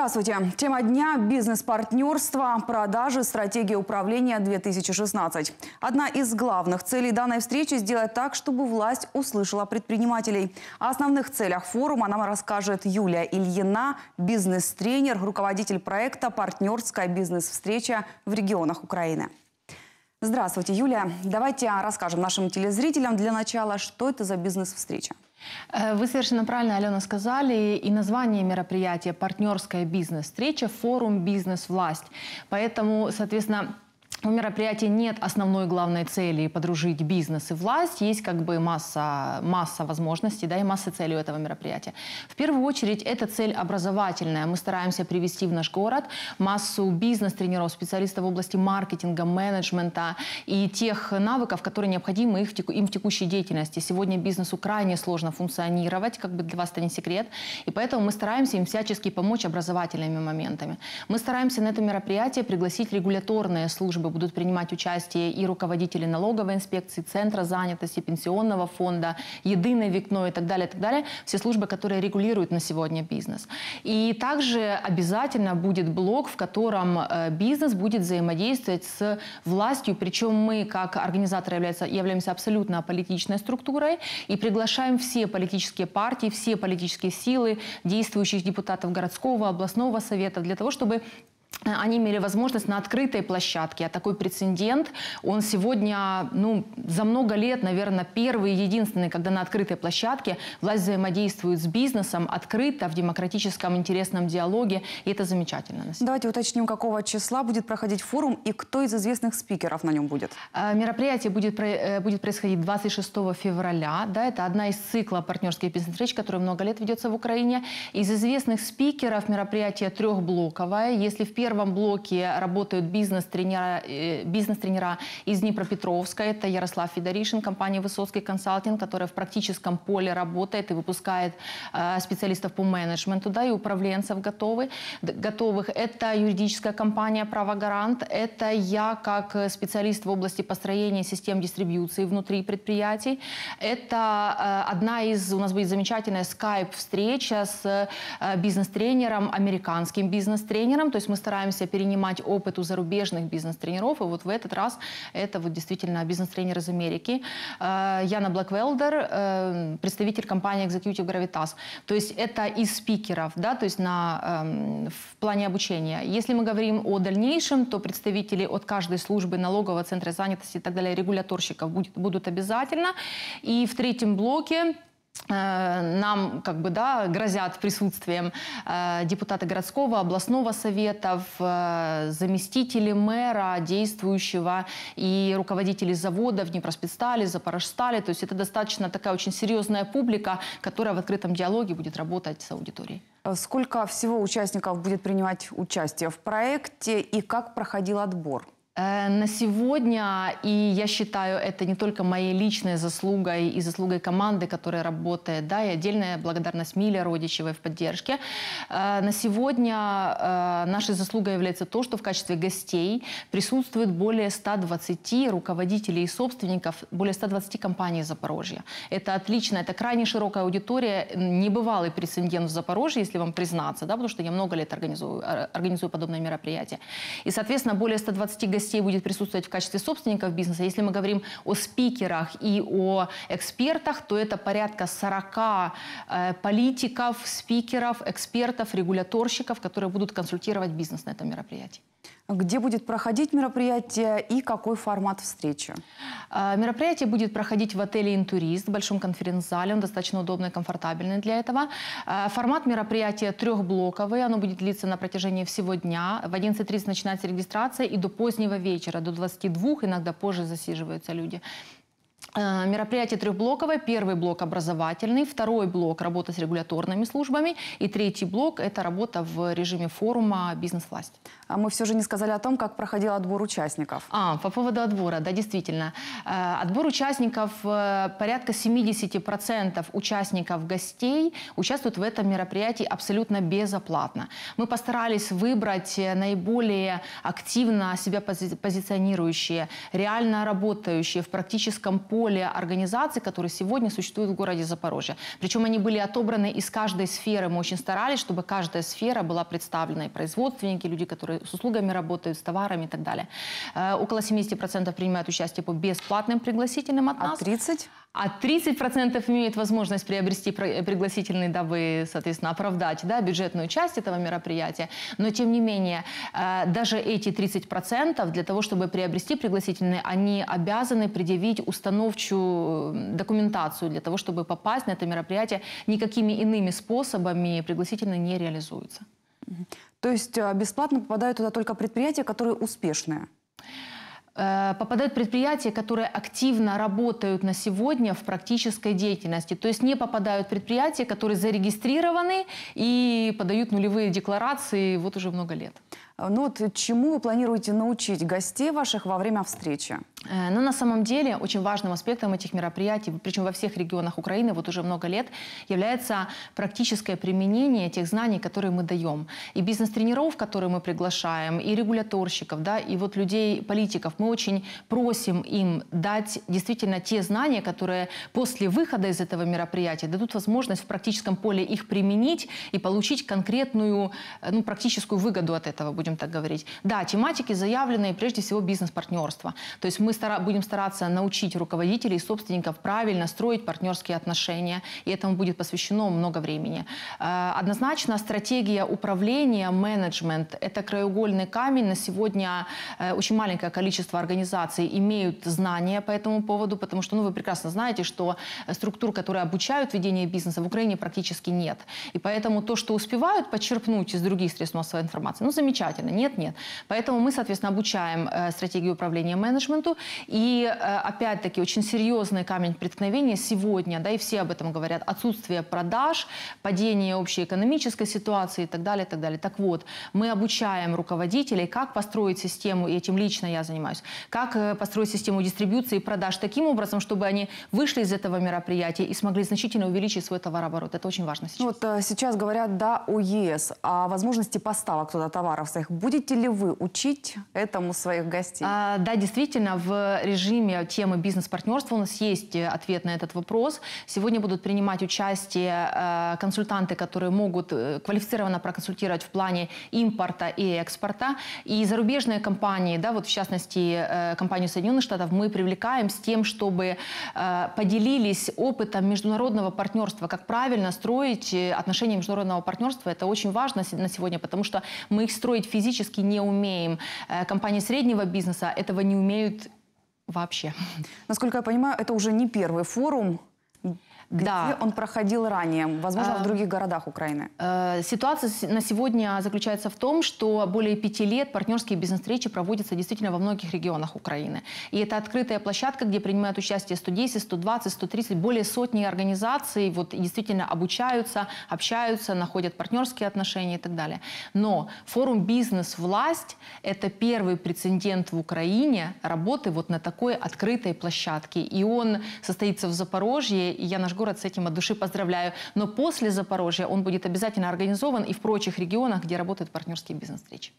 Здравствуйте. Тема дня – бизнес-партнерство, продажи, стратегия управления 2016. Одна из главных целей данной встречи – сделать так, чтобы власть услышала предпринимателей. О основных целях форума нам расскажет Юлия Ильина, бизнес-тренер, руководитель проекта «Партнерская бизнес-встреча в регионах Украины». Здравствуйте, Юлия. Давайте расскажем нашим телезрителям для начала, что это за бизнес-встреча. Э, вы совершенно правильно, Алена, сказали. И название мероприятия «Партнерская бизнес-встреча», «Форум бизнес-власть». Поэтому, соответственно, у мероприятия нет основной главной цели подружить бизнес и власть, есть как бы масса, масса возможностей да, и масса целей у этого мероприятия. В первую очередь это цель образовательная. Мы стараемся привести в наш город массу бизнес-тренеров, специалистов в области маркетинга, менеджмента и тех навыков, которые необходимы их, им в текущей деятельности. Сегодня бизнесу крайне сложно функционировать, как бы для вас это не секрет, и поэтому мы стараемся им всячески помочь образовательными моментами. Мы стараемся на это мероприятие пригласить регуляторные службы будут принимать участие и руководители налоговой инспекции, Центра занятости, Пенсионного фонда, Единое Викно и так далее, и так далее. Все службы, которые регулируют на сегодня бизнес. И также обязательно будет блок, в котором э, бизнес будет взаимодействовать с властью, причем мы, как организаторы, является, являемся абсолютно аполитичной структурой и приглашаем все политические партии, все политические силы, действующих депутатов городского, областного совета для того, чтобы они имели возможность на открытой площадке. А такой прецедент, он сегодня, ну, за много лет, наверное, первый и единственный, когда на открытой площадке власть взаимодействует с бизнесом открыто, в демократическом интересном диалоге, и это замечательно. Давайте уточним, какого числа будет проходить форум и кто из известных спикеров на нем будет. А, мероприятие будет, э, будет происходить 26 февраля, да, это одна из цикла партнерских бизнес-встреч, которая много лет ведется в Украине. Из известных спикеров мероприятие трехблоковое, если в первом блоке работают бизнес-тренера э, бизнес -тренера из Днепропетровска. Это Ярослав Федоришин, компания «Высоцкий консалтинг», которая в практическом поле работает и выпускает э, специалистов по менеджменту, да, и управленцев готовы, готовых. Это юридическая компания «Правогарант». Это я как э, специалист в области построения систем дистрибьюции внутри предприятий. Это одна из, у нас будет замечательная скайп-встреча с бизнес-тренером, американским бизнес-тренером. То есть мы стараемся стараемся перенимать опыт у зарубежных бизнес-тренеров. И вот в этот раз это вот действительно бизнес-тренер из Америки. Э, Яна Блэквелдер, э, представитель компании Executive Gravitas. То есть это из спикеров, да, то есть на, эм, в плане обучения. Если мы говорим о дальнейшем, то представители от каждой службы налогового центра занятости и так далее, регуляторщиков будет, будут обязательно. И в третьем блоке Э, нам как бы, да, грозят присутствием э, городского, областного советов, э, заместители мэра действующего и руководителей завода в Днепроспецстали, Запорожстали. То есть это достаточно такая очень серьезная публика, которая в открытом диалоге будет работать с аудиторией. Э, сколько всего участников будет принимать участие в проекте и как проходил отбор? Э, на сегодня, и я считаю это не только моей личной заслугой и заслугой команды, которая работает, да, и отдельная благодарность Миле Родичевой в поддержке. Э, на сегодня э, нашей заслугой является то, что в качестве гостей присутствует более 120 руководителей и собственников, более 120 компаний Запорожья. Это отлично, это крайне широкая аудитория, небывалый прецедент в Запорожье, если вам признаться, да, потому что я много лет организую, организую подобные мероприятия. И, соответственно, более 120 гостей гостей будет присутствовать в качестве собственников бизнеса. Если мы говорим о спикерах и о экспертах, то это порядка 40 э, политиков, спикеров, экспертов, регуляторщиков, которые будут консультировать бизнес на этом мероприятии. Где будет проходить мероприятие и какой формат встречи? А, мероприятие будет проходить в отеле «Интурист» в большом конференц-зале. Он достаточно удобный и комфортабельный для этого. А, формат мероприятия трехблоковый. Оно будет длиться на протяжении всего дня. В 11.30 начинается регистрация и до позднего вечера, до 22, иногда позже засиживаются люди. А, мероприятие трехблоковое. Первый блок – образовательный, второй блок – работа с регуляторными службами, и третий блок – это работа в режиме форума «Бизнес-власть». А мы все же не сказали о том, как проходил отбор участников. А, по поводу отбора, да, действительно. Э, отбор участников, э, порядка 70% участников гостей участвуют в этом мероприятии абсолютно безоплатно. Мы постарались выбрать э, наиболее активно себя позиционирующие, реально работающие в практическом поле организации, которые сегодня существуют в городе Запорожье. Причем они были отобраны из каждой сферы. Мы очень старались, чтобы каждая сфера была представлена. И производственники, люди, которые с услугами работают, с товарами и так далее. Э, около 70% принимают участие по бесплатным пригласительным от а нас. А 30? А 30% имеют возможность приобрести э, пригласительный, дабы, соответственно, оправдать да, бюджетную часть этого мероприятия. Но, тем не менее, э, даже эти 30% для того, чтобы приобрести пригласительный, они обязаны предъявить установчую документацию для того, чтобы попасть на это мероприятие. Никакими иными способами пригласительный не реализуется. То есть э, бесплатно попадают туда только предприятия, которые успешные? Э, попадают предприятия, которые активно работают на сегодня в практической деятельности. То есть не попадают предприятия, которые зарегистрированы и подают нулевые декларации вот уже много лет. А, ну вот чему вы планируете научить гостей ваших во время встречи? Э, ну на самом деле очень важным аспектом этих мероприятий, причем во всех регионах Украины вот уже много лет, является практическое применение тех знаний, которые мы даем. И бизнес-тренеров, которые мы приглашаем, и регуляторщиков, да, и вот людей, политиков. Мы очень просим им дать действительно те знания, которые после выхода из этого мероприятия дадут возможность в практическом поле их применить и получить конкретную э, ну, практическую выгоду от этого, будем будем так говорить. Да, тематики заявленные прежде всего бизнес-партнерство. То есть мы стара будем стараться научить руководителей и собственников правильно строить партнерские отношения, и этому будет посвящено много времени. Э, однозначно стратегия управления, менеджмент – это краеугольный камень. На сегодня э, очень маленькое количество организаций имеют знания по этому поводу, потому что ну, вы прекрасно знаете, что э, структур, которые обучают ведение бизнеса, в Украине практически нет. И поэтому то, что успевают почерпнуть из других средств массовой информации, ну, замечательно обязательно. Нет, нет. Поэтому мы, соответственно, обучаем э, стратегию управления менеджменту. И, э, опять-таки, очень серьезный камень преткновения сегодня, да, и все об этом говорят, отсутствие продаж, падение общей экономической ситуации и так далее, и так далее. Так вот, мы обучаем руководителей, как построить систему, и этим лично я занимаюсь, как э, построить систему дистрибьюции и продаж таким образом, чтобы они вышли из этого мероприятия и смогли значительно увеличить свой товарооборот. Это очень важно сейчас. Ну вот э, сейчас говорят, да, о ЕС, о возможности поставок туда товаров с ситуациях. Будете ли вы учить этому своих гостей? А, да, действительно, в режиме темы бизнес-партнерства у нас есть э, ответ на этот вопрос. Сегодня будут принимать участие э, консультанты, которые могут э, квалифицированно проконсультировать в плане импорта и экспорта. И зарубежные компании, да, вот в частности компанию Соединенных Штатов, мы привлекаем с тем, чтобы поделились опытом международного партнерства, как правильно строить отношения международного партнерства. Это очень важно на сегодня, потому что мы их строить физически не умеем. Э, компании среднего бизнеса этого не умеют вообще. Насколько я понимаю, это уже не первый форум где да. он проходил ранее? Возможно, а, в других городах Украины. Э, ситуация на сегодня заключается в том, что более пяти лет партнерские бизнес-встречи проводятся действительно во многих регионах Украины. И это открытая площадка, где принимают участие 110, 120, 130, более сотни организаций вот, действительно обучаются, общаются, находят партнерские отношения и так далее. Но форум «Бизнес-власть» — это первый прецедент в Украине работы вот на такой открытой площадке. И он состоится в Запорожье, и я наш город с этим от души поздравляю. Но после Запорожья он будет обязательно организован и в прочих регионах, где работают партнерские бизнес-встречи.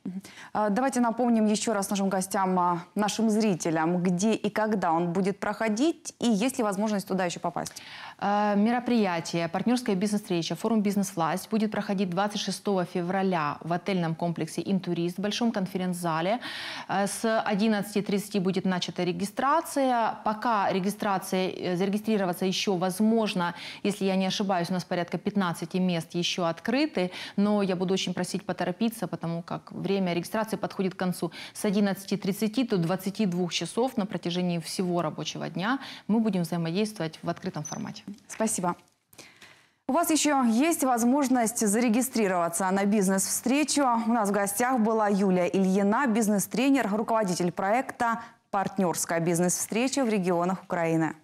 А, давайте напомним еще раз нашим гостям, а, нашим зрителям, где и когда он будет проходить и есть ли возможность туда еще попасть. Э, мероприятие, партнерская бизнес-встреча, форум «Бизнес-власть» будет проходить 26 февраля в отельном комплексе «Интурист» в большом конференц-зале. Э, с 11.30 будет начата регистрация. Пока регистрация, э, зарегистрироваться еще возможно, если я не ошибаюсь, у нас порядка 15 мест еще открыты, но я буду очень просить поторопиться, потому как время регистрации подходит к концу. С 11.30 до 22 часов на протяжении всего рабочего дня мы будем взаимодействовать в открытом формате. Спасибо. У вас еще есть возможность зарегистрироваться на бизнес-встречу. У нас в гостях была Юлия Ильина, бизнес-тренер, руководитель проекта «Партнерская бизнес-встреча в регионах Украины».